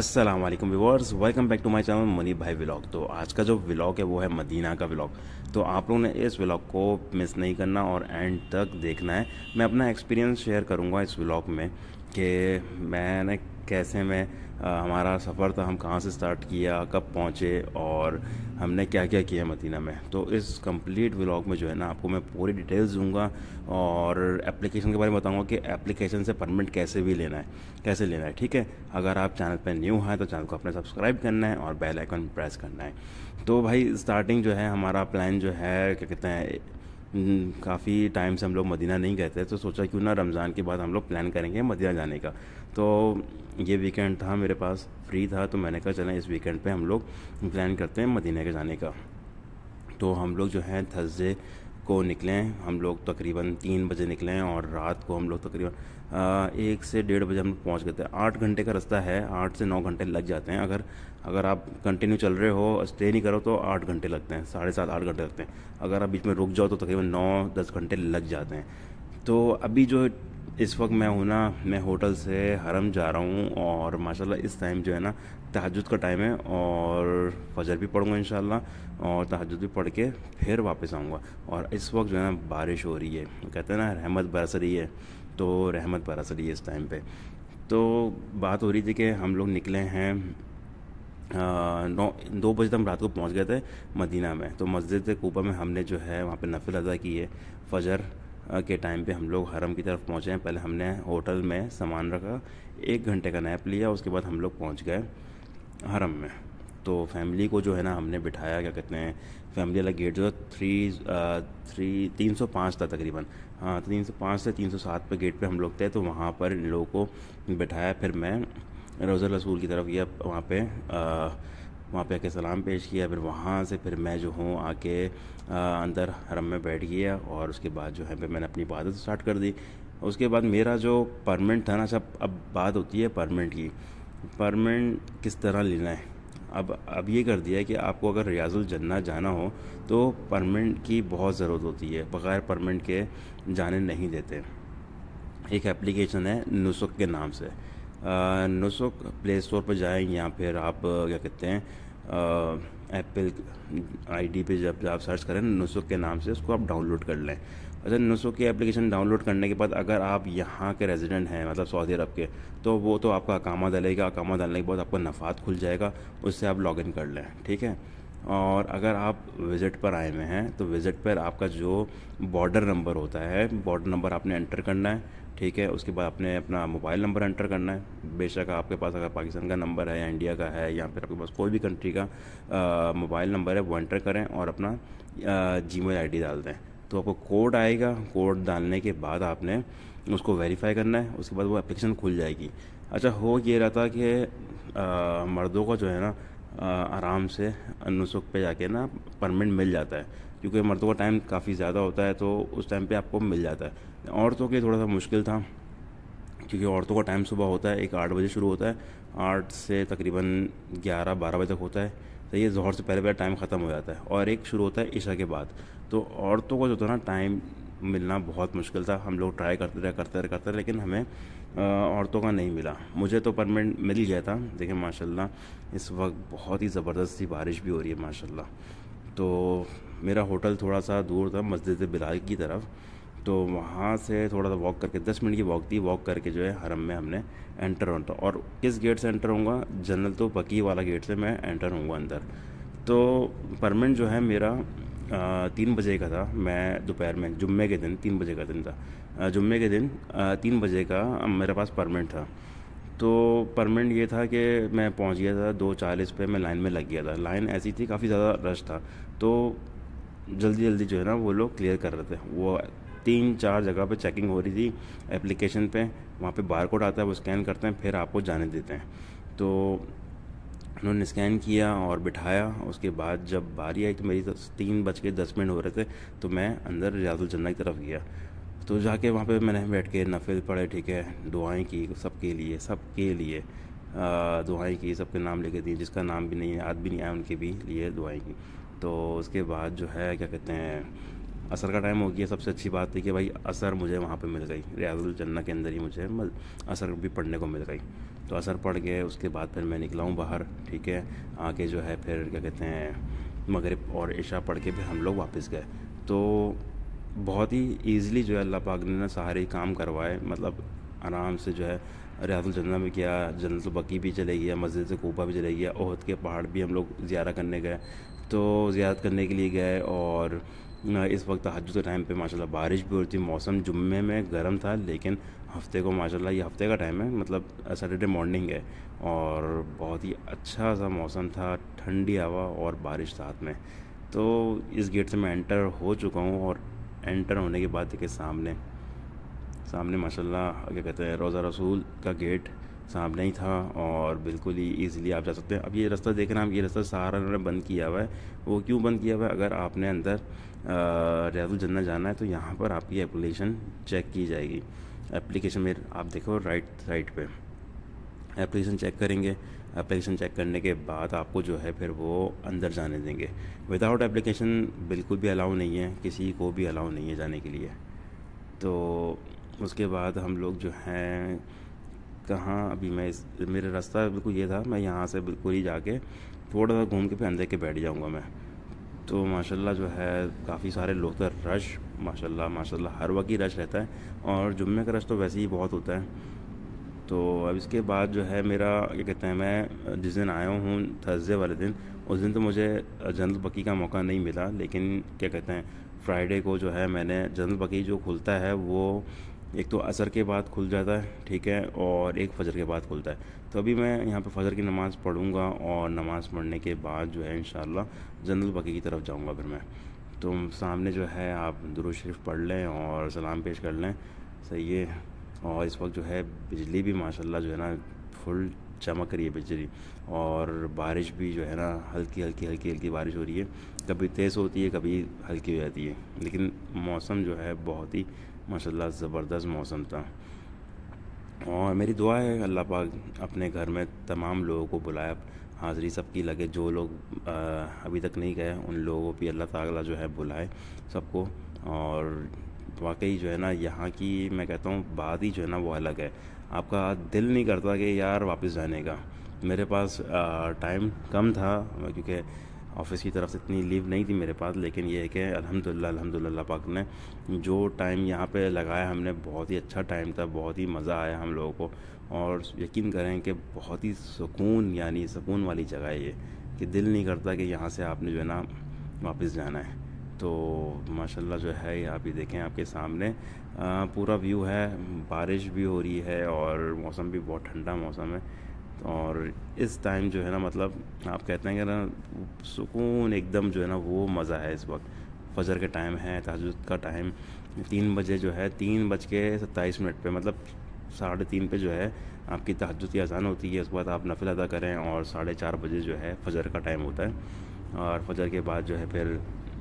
Aslam viewers welcome back to my channel Mani भाई vlog तो आज का जो व्लॉग है वो है मदीना का व्लॉग तो आप लोगों ने इस व्लॉग को मिस नहीं करना और एंड तक देखना है मैं अपना एक्सपीरियंस शेयर करूँगा इस व्लॉग में कि मैंने कैसे में आ, हमारा सफ़र था हम कहाँ से स्टार्ट किया कब पहुँचे और हमने क्या क्या किया मदीना में तो इस कंप्लीट व्लॉग में जो है ना आपको मैं पूरी डिटेल्स दूंगा और एप्लीकेशन के बारे में बताऊंगा कि एप्लीकेशन से परमिट कैसे भी लेना है कैसे लेना है ठीक है अगर आप चैनल पर न्यू हैं तो चैनल को अपने सब्सक्राइब करना है और बेल आइकन प्रेस करना है तो भाई स्टार्टिंग जो है हमारा प्लान जो है क्या कहते हैं हम्म, काफ़ी टाइम से हम लोग मदीना नहीं गए थे तो सोचा क्यों ना रमज़ान के बाद हम लोग प्लान करेंगे मदीना जाने का तो ये वीकेंड था मेरे पास फ्री था तो मैंने कहा चलें इस वीकेंड पे हम लोग प्लान करते हैं मदीना के जाने का तो हम लोग जो हैं थर्सडे को निकलें हम लोग तकरीबन तीन बजे निकलें और रात को हम लोग तकरीबन एक से डेढ़ बजे हम पहुँच गए थे आठ घंटे का रास्ता है आठ से नौ घंटे लग जाते हैं अगर अगर आप कंटिन्यू चल रहे हो स्टे नहीं करो तो आठ घंटे लगते हैं साढ़े सात आठ घंटे लगते हैं अगर आप बीच में रुक जाओ तो तकरीबन नौ दस घंटे लग जाते हैं तो अभी जो इस वक्त मैं हूँ ना मैं होटल से हरम जा रहा हूँ और माशाल्लाह इस टाइम जो है ना तहजद का टाइम है और फजर भी पढ़ूँगा इन और तहजद भी पढ़ के फिर वापस आऊँगा और इस वक्त जो है ना बारिश हो रही है कहते हैं ना रहमत बरस रही है तो रहमत बरस रही है इस टाइम पे तो बात हो रही थी कि हम लोग निकले हैं नौ दो बजे तक हम रात को पहुंच गए थे मदीना में तो मस्जिद कोपा में हमने जो है वहाँ पे नफिल अदा की है फजर के टाइम पे हम लोग हरम की तरफ पहुँचे हैं पहले हमने होटल में सामान रखा एक घंटे का नैप लिया उसके बाद हम लोग पहुँच गए हरम में तो फैमिली को जो है ना हमने बिठाया क्या कहते हैं फैमिली वाला गेट जो है थ्री थ्री तीन सौ पाँच था तकरीबन हाँ तो तीन सौ पाँच से तीन सौ सात पे गेट पे हम लोग थे तो वहाँ पर इन लोगों को बिठाया फिर मैं रोज़ा रसूल की तरफ गया वहाँ पे uh, वहाँ पे आके सलाम पेश किया फिर वहाँ से फिर मैं जो हूँ आके uh, अंदर हरम में बैठ गया और उसके बाद जो है फिर मैंने अपनी इबादत स्टार्ट कर दी उसके बाद मेरा जो परमेंट था ना सब अब बात होती है परमेंट की परमानेंट किस तरह लेना है अब अब ये कर दिया है कि आपको अगर रियाजुल जन्ना जाना हो तो परमानेंट की बहुत ज़रूरत होती है बग़ैर परमानेंट के जाने नहीं देते एक एप्लीकेशन है नुसुक के नाम से नुसुक प्ले स्टोर पर जाएँ या फिर आप क्या कहते हैं एप्पल आईडी पे जब आप सर्च करें नुसुक के नाम से उसको आप डाउनलोड कर लें अच्छा नुसो की एप्लीकेशन डाउनलोड करने के बाद अगर आप यहाँ के रेजिडेंट हैं मतलब सऊदी अरब के तो वो तो आपका अकामा डलेगा अकामा डालने के बाद आपका नफात खुल जाएगा उससे आप लॉगिन कर लें ठीक है और अगर आप विज़िट पर आए हुए हैं तो विज़िट पर आपका जो बॉर्डर नंबर होता है बॉर्डर नंबर आपने एंटर करना है ठीक है उसके बाद आपने अपना मोबाइल नंबर एंटर करना है बेशक आपके पास अगर पाकिस्तान का नंबर है या इंडिया का है या फिर आपके पास कोई भी कंट्री का मोबाइल नंबर है वो एंटर करें और अपना जी मेल डाल दें तो आपको कोड आएगा कोड डालने के बाद आपने उसको वेरीफाई करना है उसके बाद वो एप्लीकेशन खुल जाएगी अच्छा हो ये रहा था कि मर्दों का जो है ना आराम से नुसुक पे जाके ना परमिट मिल जाता है क्योंकि मर्दों का टाइम काफ़ी ज़्यादा होता है तो उस टाइम पे आपको मिल जाता है औरतों के लिए थोड़ा सा मुश्किल था क्योंकि औरतों का टाइम सुबह होता है एक आठ बजे शुरू होता है आठ से तकरीबन ग्यारह बारह बजे तक होता है तो ये जहर से पहले पहले टाइम ख़त्म हो जाता है और एक शुरू होता है ईशा के बाद तो औरतों को जो था ना टाइम मिलना बहुत मुश्किल था हम लोग ट्राई करते रहे करते रहे करते रहे लेकिन हमें औरतों का नहीं मिला मुझे तो परमानेंट मिल गया था लेकिन माशाल्लाह इस वक्त बहुत ही ज़बरदस्त सी बारिश भी हो रही है माशाल्लाह तो मेरा होटल थोड़ा सा दूर था मस्जिद बिलाल की तरफ़ तो वहाँ से थोड़ा सा वॉक करके दस मिनट की वॉक थी वॉक करके जो है हरम में हमने एंटर होना था और किस गेट से एंटर होऊंगा जनरल तो पकी वाला गेट से मैं एंटर होऊंगा अंदर तो परमेंट जो है मेरा तीन बजे का था मैं दोपहर में जुम्मे के दिन तीन बजे का दिन था जुम्मे के दिन तीन बजे का मेरे पास परमेंट था तो परमेंट ये था कि मैं पहुंच गया था दो चालीस पे मैं लाइन में लग गया था लाइन ऐसी थी काफ़ी ज़्यादा रश था तो जल्दी जल्दी जो है ना वो लोग क्लियर कर रहे थे वो तीन चार जगह पे चेकिंग हो रही थी एप्लीकेशन पे वहाँ पे बार कोड आता है वो स्कैन करते हैं फिर आपको जाने देते हैं तो उन्होंने स्कैन किया और बिठाया उसके बाद जब बारी आई तो मेरी तो तीन बज के दस मिनट हो रहे थे तो मैं अंदर रियाजुल जन्ना की तरफ गया तो जाके वहाँ पे मैंने बैठ के नफिल पढ़े ठीक है दुआएं की सबके लिए सबके लिए दुआएं की सबके नाम लेके दिए जिसका नाम भी नहीं है याद भी नहीं आया उनके भी लिए दुआएं की तो उसके बाद जो है क्या कहते हैं असर का टाइम हो गया सबसे अच्छी बात है कि भाई असर मुझे वहाँ पे मिल गई रियाजुल जन्ना के अंदर ही मुझे असर भी पढ़ने को मिल गई तो असर पढ़ गए उसके बाद फिर मैं निकला हूँ बाहर ठीक है आके जो है फिर क्या कहते हैं मगरब और ईशा पढ़ के फिर हम लोग वापस गए तो बहुत ही ईज़िली जो है अल्लाह पाक ने ना सारे काम करवाए मतलब आराम से जो है रियातुल जन्ना में किया जन्नत बकी भी चले गया मस्जिद से कोपा भी चले गया ओहद के पहाड़ भी हम लोग ज़्यारा करने गए तो ज़्यारत करने के लिए गए और इस वक्त हज के टाइम पे माशाल्लाह बारिश भी हो रही थी मौसम जुम्मे में गर्म था लेकिन हफ्ते को माशाल्लाह ये हफ्ते का टाइम है मतलब सैटरडे मॉर्निंग है और बहुत ही अच्छा सा मौसम था ठंडी हवा और बारिश साथ में तो इस गेट से मैं एंटर हो चुका हूँ और एंटर होने के बाद देखे सामने सामने माशाल्लाह क्या कहते हैं रोज़ा रसूल का गेट साहब नहीं था और बिल्कुल ही ईज़िली आप जा सकते हैं अब ये रास्ता देख रहे हैं आप ये रास्ता सहारा उन्होंने बंद किया हुआ है वो क्यों बंद किया हुआ है अगर आपने अंदर रियाजुल जन्ना जाना है तो यहाँ पर आपकी एप्लीकेशन चेक की जाएगी एप्लीकेशन में आप देखो राइट साइड पर एप्लीकेशन चेक करेंगे एप्लीकेशन चेक करने के बाद आपको जो है फिर वो अंदर जाने देंगे विदाउट एप्लीकेशन बिल्कुल भी अलाउ नहीं है किसी को भी अलाउ नहीं है जाने के लिए तो उसके बाद हम लोग जो हैं कहाँ अभी मैं इस मेरा रास्ता बिल्कुल ये था मैं यहाँ से बिल्कुल ही जाके थोड़ा सा घूम के फिर अंदर के बैठ जाऊँगा मैं तो माशाल्लाह जो है काफ़ी सारे लोग का रश माशाल्लाह माशाल्लाह हर वक्त ही रश रहता है और जुम्मे का रश तो वैसे ही बहुत होता है तो अब इसके बाद जो है मेरा क्या कहते हैं मैं जिस दिन आया हूँ थर्सडे वाले दिन उस दिन तो मुझे जनरल बकी का मौका नहीं मिला लेकिन क्या कहते हैं फ्राइडे को जो है मैंने जनरल बकी जो खुलता है वो एक तो असर के बाद खुल जाता है ठीक है और एक फजर के बाद खुलता है तो अभी मैं यहाँ पे फजर की नमाज़ पढ़ूँगा और नमाज़ पढ़ने के बाद जो है इन जनरल बकी की तरफ जाऊँगा फिर मैं तो सामने जो है आप दुरुज शरीफ पढ़ लें और सलाम पेश कर लें सही है और इस वक्त जो है बिजली भी माशाल्लाह जो है ना फुल चमक रही है बिजली और बारिश भी जो है ना हल्की हल्की हल्की हल्की बारिश हो रही है कभी तेज़ होती है कभी हल्की हो जाती है लेकिन मौसम जो है बहुत ही माशाल्लाह ज़बरदस्त मौसम था और मेरी दुआ है अल्लाह पाक अपने घर में तमाम लोगों को बुलाया हाज़री सबकी लगे जो लोग अभी तक नहीं गए उन लोगों को भी अल्लाह ताला जो है बुलाए सबको और वाकई जो है ना यहाँ की मैं कहता हूँ बात ही जो है ना वो अलग है आपका दिल नहीं करता कि यार वापस जाने का मेरे पास टाइम कम था क्योंकि ऑफिस की तरफ से इतनी लीव नहीं थी मेरे पास लेकिन ये है कि अल्हम्दुलिल्लाह अल्हम्दुलिल्लाह पाक ने जो टाइम यहाँ पे लगाया हमने बहुत ही अच्छा टाइम था बहुत ही मज़ा आया हम लोगों को और यकीन करें कि बहुत ही सुकून यानी सुकून वाली जगह है ये कि दिल नहीं करता कि यहाँ से आपने जो है ना वापस जाना है तो माशाल्लाह जो है आप ये देखें आपके सामने पूरा व्यू है बारिश भी हो रही है और मौसम भी बहुत ठंडा मौसम है और इस टाइम जो है ना मतलब आप कहते हैं कि ना सुकून एकदम जो है ना वो मज़ा है इस वक्त फजर के टाइम है तहज का टाइम तीन बजे जो है तीन बज के सत्ताईस मिनट पे मतलब साढ़े तीन पे जो है आपकी तहजद की अजान होती है उसके बाद आप नफिल अदा करें और साढ़े चार बजे जो है फजर का टाइम होता है और फजर के बाद जो है फिर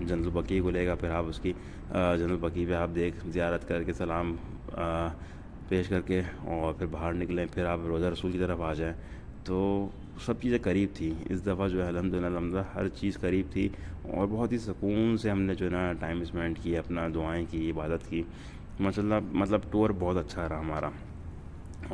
जनरल बकी खुलेगा फिर आप उसकी जनरल बकी पे आप देख ज़्यारत करके सलाम पेश करके और फिर बाहर निकलें फिर आप रोज़ा रसूल की तरफ आ जाएँ तो सब चीज़ें करीब थी इस दफ़ा जो है अलहमदिल्ला हर चीज़ करीब थी और बहुत ही सुकून से हमने जो है ना टाइम स्पेंड किया अपना दुआएं की इबादत की माशा मतलब टूर बहुत अच्छा रहा हमारा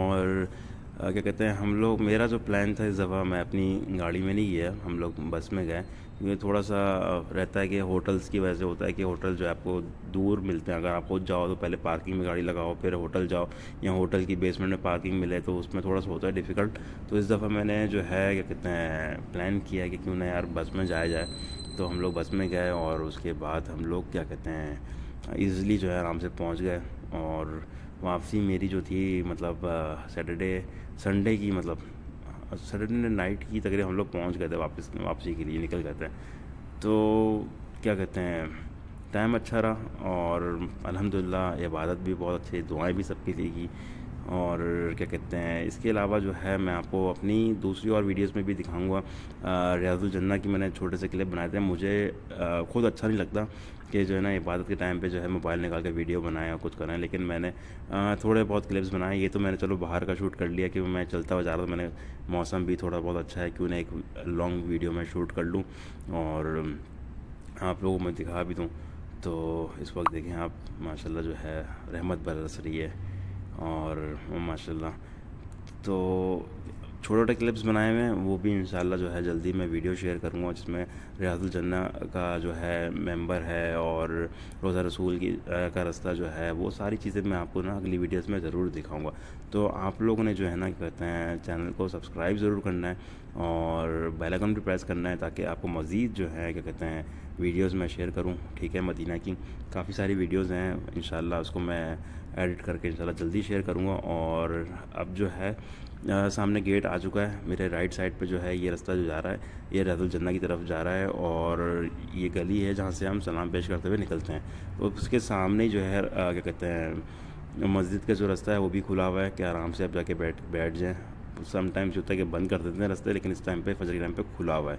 और क्या कहते हैं हम लोग मेरा जो प्लान था इस दफ़ा मैं अपनी गाड़ी में नहीं गया हम लोग बस में गए क्योंकि थोड़ा सा रहता है कि होटल्स की वजह से होता है कि होटल जो है आपको दूर मिलते हैं अगर आप खुद जाओ तो पहले पार्किंग में गाड़ी लगाओ फिर होटल जाओ या होटल की बेसमेंट में पार्किंग मिले तो उसमें थोड़ा सा होता है डिफ़िकल्ट तो इस दफ़ा मैंने जो है क्या कहते हैं प्लान किया कि क्यों ना यार बस में जाया जाए तो हम लोग बस में गए और उसके बाद हम लोग क्या कहते हैं ईज़िली जो है आराम से पहुँच गए और वापसी मेरी जो थी मतलब सैटरडे संडे की मतलब सैटरडे नाइट की तकरीबन हम लोग पहुंच गए थे वापस वापसी के लिए निकल गए थे तो क्या कहते हैं टाइम अच्छा रहा और अल्हम्दुलिल्लाह इबादत भी बहुत अच्छी दुआएं भी सबकी थी की और क्या कहते हैं इसके अलावा जो है मैं आपको अपनी दूसरी और वीडियोस में भी दिखाऊंगा जन्ना की मैंने छोटे से क्लिप बनाए थे मुझे खुद अच्छा नहीं लगता कि जो है ना इबादत के टाइम पे जो है मोबाइल निकाल के वीडियो बनाए और कुछ करें लेकिन मैंने थोड़े बहुत क्लिप्स बनाए ये तो मैंने चलो बाहर का शूट कर लिया कि मैं चलता हुआ जा रहा था मैंने मौसम भी थोड़ा बहुत अच्छा है क्यों ना एक लॉन्ग वीडियो मैं शूट कर लूँ और आप लोगों को मैं दिखा भी दूँ तो इस वक्त देखें आप माशाल्लाह जो है रहमत बरस रही है और माशाल्लाह तो छोटे छोटे क्लिप्स बनाए हुए हैं वो भी इन जो है जल्दी मैं वीडियो शेयर करूँगा जिसमें रियाजुल जन्ना का जो है मेंबर है और रोज़ा रसूल की का रास्ता जो है वो सारी चीज़ें मैं आपको ना अगली वीडियोस में ज़रूर दिखाऊंगा तो आप लोगों ने जो है ना क्या कहते हैं चैनल को सब्सक्राइब ज़रूर करना है और बेलकन भी प्रेस करना है ताकि आपको मज़ीद जो है क्या कहते हैं वीडियोज़ मैं शेयर करूँ ठीक है मदीना की काफ़ी सारी वीडियोज़ हैं इन उसको मैं एडिट करके इन जल्दी शेयर करूँगा और अब जो है आ, सामने गेट आ चुका है मेरे राइट साइड पे जो है ये रास्ता जो जा रहा है ये रैदुल जन्ना की तरफ जा रहा है और ये गली है जहाँ से हम सलाम पेश करते हुए निकलते हैं तो उसके सामने जो है क्या कहते हैं मस्जिद का जो रास्ता है वो भी खुला हुआ है कि आराम से आप जाके बैठ बैठ जाएँ समटाइम्स होता है कि बंद कर देते हैं रास्ते लेकिन इस टाइम पर फजर के टाइम पर खुला हुआ है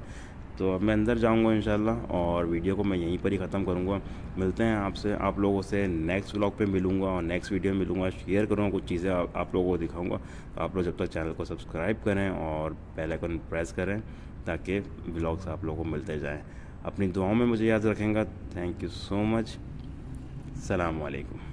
तो अब मैं अंदर जाऊँगा इन और वीडियो को मैं यहीं पर ही ख़त्म करूँगा मिलते हैं आपसे आप लोगों से नेक्स्ट व्लॉग पे मिलूँगा और नेक्स्ट वीडियो में मिलूँगा शेयर करूँगा कुछ चीज़ें आप, आप लोगों को दिखाऊँगा तो आप लोग जब तक चैनल को सब्सक्राइब करें और बेल आइकन प्रेस करें ताकि व्लॉग्स आप लोगों को मिलते जाएँ अपनी दुआओं में मुझे याद रखेंगे थैंक यू सो मच सलामकुम